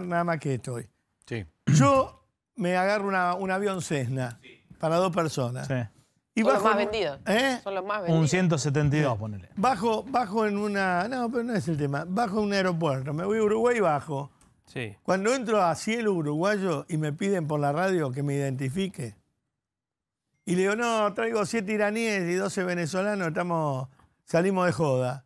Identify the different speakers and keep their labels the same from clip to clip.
Speaker 1: nada más que estoy. Sí. Yo me agarro un avión Cessna para dos personas.
Speaker 2: Y Son bajo, los más vendidos. ¿Eh? Son los más vendidos. Un
Speaker 1: 172, ponele. Bajo, bajo en una... No, pero no es el tema. Bajo en un aeropuerto. Me voy a Uruguay y bajo. Sí. Cuando entro a Cielo Uruguayo y me piden por la radio que me identifique, y le digo, no, traigo siete iraníes y 12 venezolanos, estamos, salimos de joda.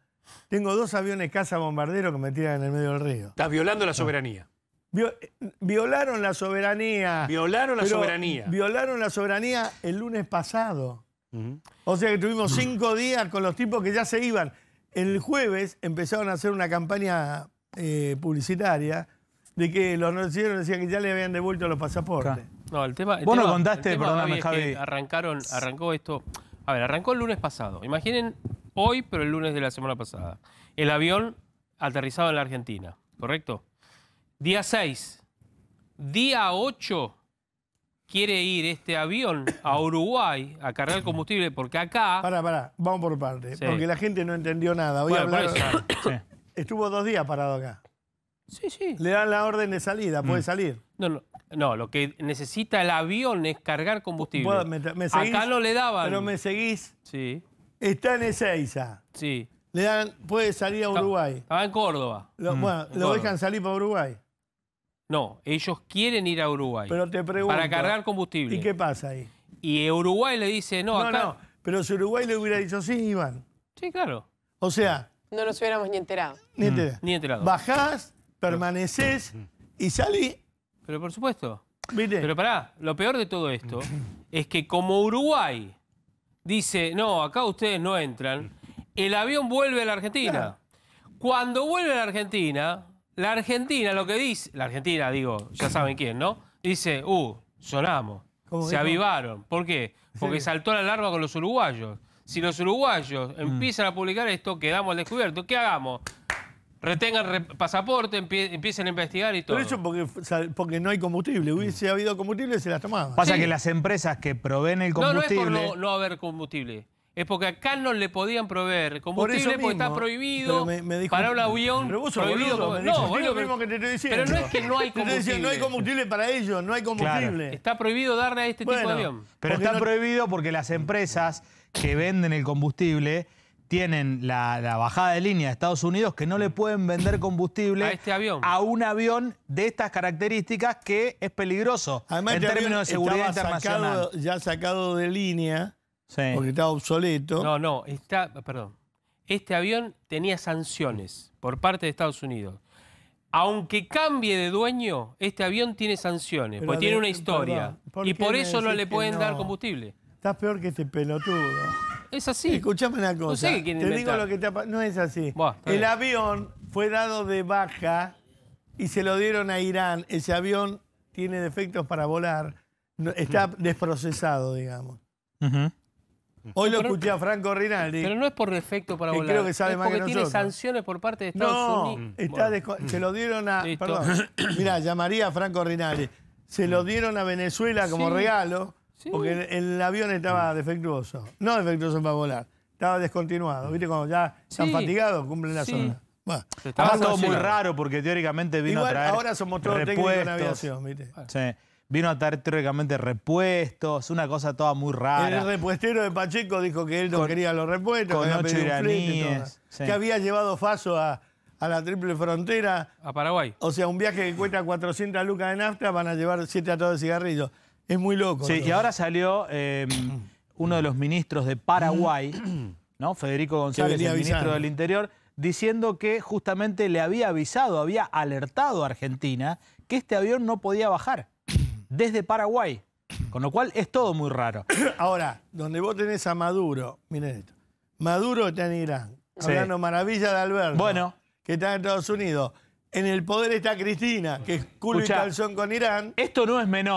Speaker 1: Tengo dos aviones caza bombardero que me tiran en el medio del río. Estás violando la soberanía. Eh, violaron la soberanía. Violaron la soberanía. Violaron la soberanía el lunes pasado. O sea que tuvimos cinco días con los tipos que ya se iban. El jueves empezaron a hacer una campaña eh, publicitaria de que los decidieron decían que ya le habían devuelto los pasaportes.
Speaker 2: No, el tema. Vos contaste, perdóname, Javi. arrancaron, arrancó esto. A ver, arrancó el lunes pasado. Imaginen hoy, pero el lunes de la semana pasada. El avión aterrizado en la Argentina, ¿correcto? Día 6. Día 8 quiere ir este avión a Uruguay a cargar combustible porque acá...
Speaker 1: Pará, pará, vamos por parte. porque la gente no entendió nada. Estuvo dos días parado acá. Sí, sí.
Speaker 2: Le dan la orden de salida, puede mm. salir. No, no, no, lo que necesita el avión es cargar combustible. acá no le daban. Pero
Speaker 1: me seguís. Sí. Está en Ezeiza. Sí.
Speaker 2: Le dan, puede salir a Uruguay. Estaba en Córdoba. Mm. Bueno, lo dejan
Speaker 1: salir para Uruguay.
Speaker 2: No, ellos quieren ir a Uruguay. Pero te pregunto, Para cargar combustible. ¿Y qué pasa ahí? Y Uruguay le dice, no, no, no.
Speaker 1: Pero si Uruguay le hubiera dicho, sí, Iván. Sí, claro. O
Speaker 2: sea... No nos hubiéramos ni enterado.
Speaker 1: Ni mm, enterado. Bajás, permaneces
Speaker 2: y salí Pero por supuesto. Pero pará, lo peor de todo esto es que como Uruguay dice, no, acá ustedes no entran, el avión vuelve a la Argentina. Cuando vuelve a la Argentina, la Argentina, lo que dice, la Argentina, digo, ya saben quién, ¿no? Dice, uh, sonamos, se avivaron. ¿Por qué? Porque saltó la alarma con los uruguayos. Si los uruguayos mm. empiezan a publicar esto, quedamos al descubierto. ¿Qué hagamos? retengan pasaporte, empiecen a investigar y todo. Pero
Speaker 1: eso porque, no hay combustible. Hubiese habido combustible, se las tomaban. Pasa que las empresas que proveen el combustible... No, no es por
Speaker 2: no haber combustible es porque acá no le podían proveer combustible Por porque está prohibido parar para un avión pero vos prohibido. no, es lo mismo que te estoy diciendo. Pero no es que no hay combustible. no hay
Speaker 1: combustible para ellos, no hay combustible. Está prohibido darle a este tipo de avión. Pero está prohibido porque las empresas que venden el combustible tienen la, bajada de línea de Estados Unidos que no le pueden vender combustible a, este
Speaker 2: un avión de estas características que es peligroso Además, en este términos de seguridad internacional.
Speaker 1: ya sacado de línea porque está obsoleto.
Speaker 2: No, no, está, perdón. Este avión tenía sanciones por parte de Estados Unidos. Aunque cambie de dueño, este avión tiene sanciones, pues porque tiene una historia. y por eso no le pueden dar combustible.
Speaker 1: Estás peor que este pelotudo. Es así. Escuchame una cosa. No sé te digo lo que te No es así. el avión fue dado de baja y se lo dieron a Irán. Ese avión tiene defectos para volar. Está mm. desprocesado, digamos. Hoy lo escuché a Franco Rinaldi. Pero no es por defecto para volar. Creo que sabe es más porque tiene
Speaker 2: sanciones por parte de Estados Unidos. no, se
Speaker 1: lo dieron a. Perdón. Mira, llamaría a Franco Rinaldi. Se lo mm. dieron a Venezuela como regalo. Porque el, avión estaba mm. defectuoso. No defectuoso para volar. Estaba descontinuado. ¿Viste? Cuando ya están fatigados, cumplen la zona. Bueno, estaba todo muy raro porque teóricamente vino a traer. Ahora somos todos técnicos en aviación, ¿viste? Sí vino a traer teóricamente repuestos, una cosa toda muy rara. El repuestero de Pacheco dijo que él no quería los repuestos, con que, que había llevado Faso a, la triple frontera. A Paraguay. O sea, un viaje que cuesta
Speaker 2: 400
Speaker 1: lucas de nafta van a llevar 7 atados de cigarrillos. Es muy loco. Sí, y ahora
Speaker 2: salió em,
Speaker 1: uno de los ministros de Paraguay, ¿no? Federico González, el ministro del Interior, diciendo que justamente le había avisado, había alertado a Argentina que este avión no podía bajar desde Paraguay. Con lo cual es todo muy raro. Ahora, donde vos tenés a Maduro, miren esto. Maduro está en Irán, hablando maravilla de Alberto. Bueno. Que está en Estados Unidos. En el poder está Cristina, que es culo y calzón con Irán. Esto no es menor.